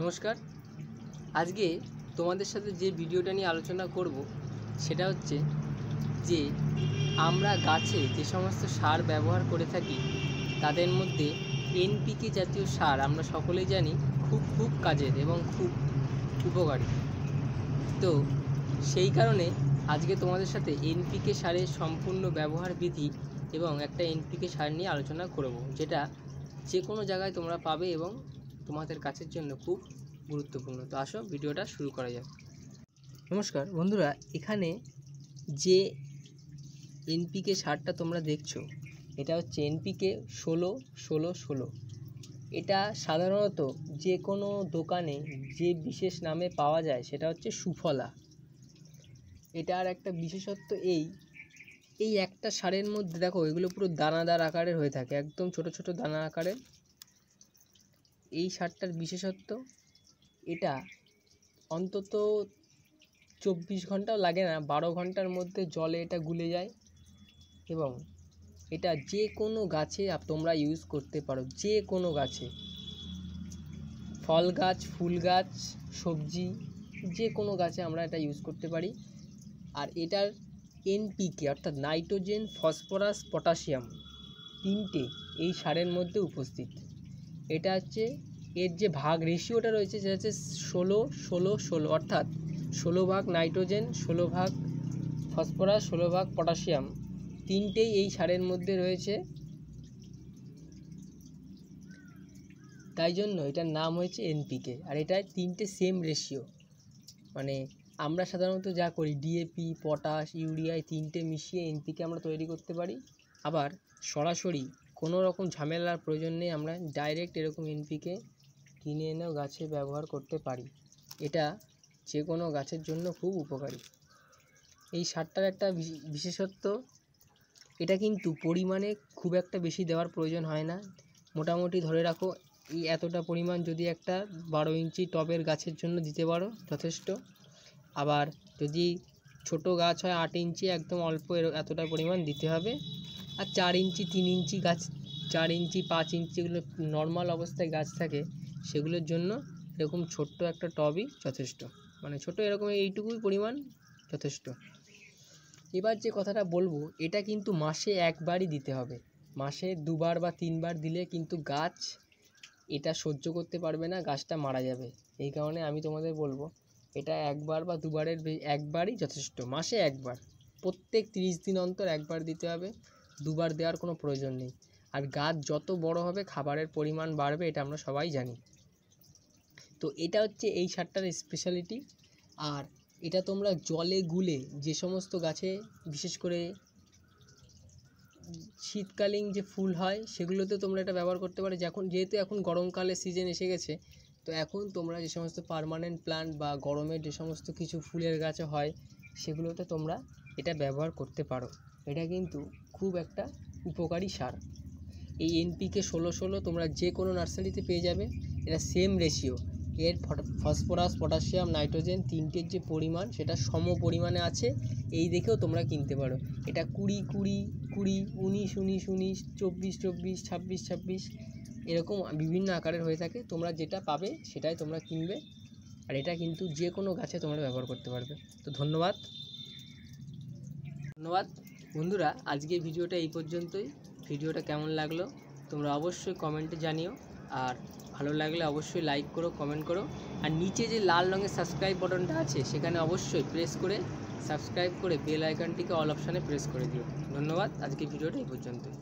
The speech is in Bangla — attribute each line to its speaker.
Speaker 1: নমস্কার আজকে তোমাদের সাথে যে ভিডিওটা নিয়ে আলোচনা করব সেটা হচ্ছে যে আমরা গাছে যে সমস্ত সার ব্যবহার করে থাকি তাদের মধ্যে এনপিকে জাতীয় সার আমরা সকলেই জানি খুব খুব কাজের এবং খুব উপকারী তো সেই কারণে আজকে তোমাদের সাথে এনপিকে সারের সম্পূর্ণ ব্যবহার বিধি এবং একটা এনপিকে সার নিয়ে আলোচনা করব যেটা যে কোনো জায়গায় তোমরা পাবে এবং তোমাদের কাছের জন্য খুব গুরুত্বপূর্ণ তো আসো ভিডিওটা শুরু করা যাক নমস্কার বন্ধুরা এখানে যে এনপিকে সারটা তোমরা দেখছো এটা হচ্ছে এনপিকে ষোলো ষোলো ষোলো এটা সাধারণত যে কোনো দোকানে যে বিশেষ নামে পাওয়া যায় সেটা হচ্ছে সুফলা এটার একটা বিশেষত্ব এই এই একটা সারের মধ্যে দেখো এগুলো পুরো দানাদার আকারের হয়ে থাকে একদম ছোট ছোট দানা আকারের এই সারটার বিশেষত্ব এটা অন্তত চব্বিশ ঘন্টাও লাগে না বারো ঘন্টার মধ্যে জলে এটা গুলে যায় এবং এটা যে কোনো গাছে তোমরা ইউজ করতে পারো যে কোনো গাছে ফল গাছ ফুল গাছ সবজি যে কোনো গাছে আমরা এটা ইউজ করতে পারি আর এটার এনপিকে অর্থাৎ নাইট্রোজেন ফসফরাস পটাশিয়াম তিনটে এই সারের মধ্যে উপস্থিত এটা হচ্ছে এর যে ভাগ রেশিওটা রয়েছে সেটা হচ্ছে ষোলো ষোলো ষোলো অর্থাৎ ষোলো ভাগ নাইট্রোজেন ষোলো ভাগ ফসফরাস ষোলো ভাগ পটাশিয়াম তিনটেই এই সারের মধ্যে রয়েছে তাই জন্য এটার নাম হয়েছে এনপিকে আর এটা তিনটে সেম রেশিও মানে আমরা সাধারণত যা করি ডিএপি পটাশ ইউরিয়া তিনটে মিশিয়ে এনপিকে আমরা তৈরি করতে পারি আবার সরাসরি কোনো রকম ঝামেলার প্রয়োজন নেই আমরা ডাইরেক্ট এরকম এনপিকে কিনে এনেও গাছে ব্যবহার করতে পারি এটা যে কোনো গাছের জন্য খুব উপকারী এই সারটার একটা বিশেষত্ব এটা কিন্তু পরিমাণে খুব একটা বেশি দেওয়ার প্রয়োজন হয় না মোটামুটি ধরে রাখো এই এতটা পরিমাণ যদি একটা বারো ইঞ্চি টবের গাছের জন্য দিতে পারো যথেষ্ট আবার যদি ছোট গাছ হয় আট ইঞ্চি একদম অল্প এতটা পরিমাণ দিতে হবে আর চার ইঞ্চি তিন ইঞ্চি গাছ চার ইঞ্চি পাঁচ ইঞ্চি এগুলো নর্মাল অবস্থায় গাছ থাকে সেগুলোর জন্য এরকম ছোট্ট একটা টবই যথেষ্ট মানে ছোট এরকম এইটুকুই পরিমাণ যথেষ্ট এবার যে কথাটা বলবো এটা কিন্তু মাসে একবারই দিতে হবে মাসে দুবার বা তিনবার দিলে কিন্তু গাছ এটা সহ্য করতে পারবে না গাছটা মারা যাবে এই কারণে আমি তোমাদের বলবো এটা একবার বা দুবারের একবারই যথেষ্ট মাসে একবার প্রত্যেক তিরিশ দিন অন্তর একবার দিতে হবে দুবার দেওয়ার কোনো প্রয়োজন নেই আর গাছ যত বড় হবে খাবারের পরিমাণ বাড়বে এটা আমরা সবাই জানি তো এটা হচ্ছে এই সারটার স্পেশালিটি আর এটা তোমরা জলে গুলে যে সমস্ত গাছে বিশেষ করে শীতকালীন যে ফুল হয় সেগুলোতে তোমরা এটা ব্যবহার করতে পারো যখন যেহেতু এখন গরমকালের সিজন এসে গেছে তো এখন তোমরা যে সমস্ত পারমানেন্ট প্লান্ট বা গরমের যে সমস্ত কিছু ফুলের গাছ হয় সেগুলোতে তোমরা এটা ব্যবহার করতে পারো এটা কিন্তু খুব একটা উপকারী সার এই এনপিকে ষোলো ষোলো তোমরা যে কোনো নার্সারিতে পেয়ে যাবে এটা সেম রেশিও এর ফসফরাস পটাশিয়াম নাইট্রোজেন তিনটের যে পরিমাণ সেটা সম পরিমাণে আছে এই দেখেও তোমরা কিনতে পারো এটা কুড়ি কুড়ি কুড়ি উনিশ উনিশ উনিশ চব্বিশ চব্বিশ ছাব্বিশ ছাব্বিশ এরকম বিভিন্ন আকারের হয়ে থাকে তোমরা যেটা পাবে সেটাই তোমরা কিনবে আর এটা কিন্তু যে কোনো গাছে তোমরা ব্যবহার করতে পারবে তো ধন্যবাদ ধন্যবাদ বন্ধুরা আজকে ভিডিওটা এই পর্যন্তই ভিডিওটা কেমন লাগলো তোমরা অবশ্যই কমেন্টে জানিও আর ভালো লাগলে অবশ্যই লাইক করো কমেন্ট করো আর নিচে যে লাল রঙের সাবস্ক্রাইব বটনটা আছে সেখানে অবশ্যই প্রেস করে সাবস্ক্রাইব করে বেল আইকনটিকে অল অপশানে প্রেস করে দিও ধন্যবাদ আজকে ভিডিওটা এই পর্যন্তই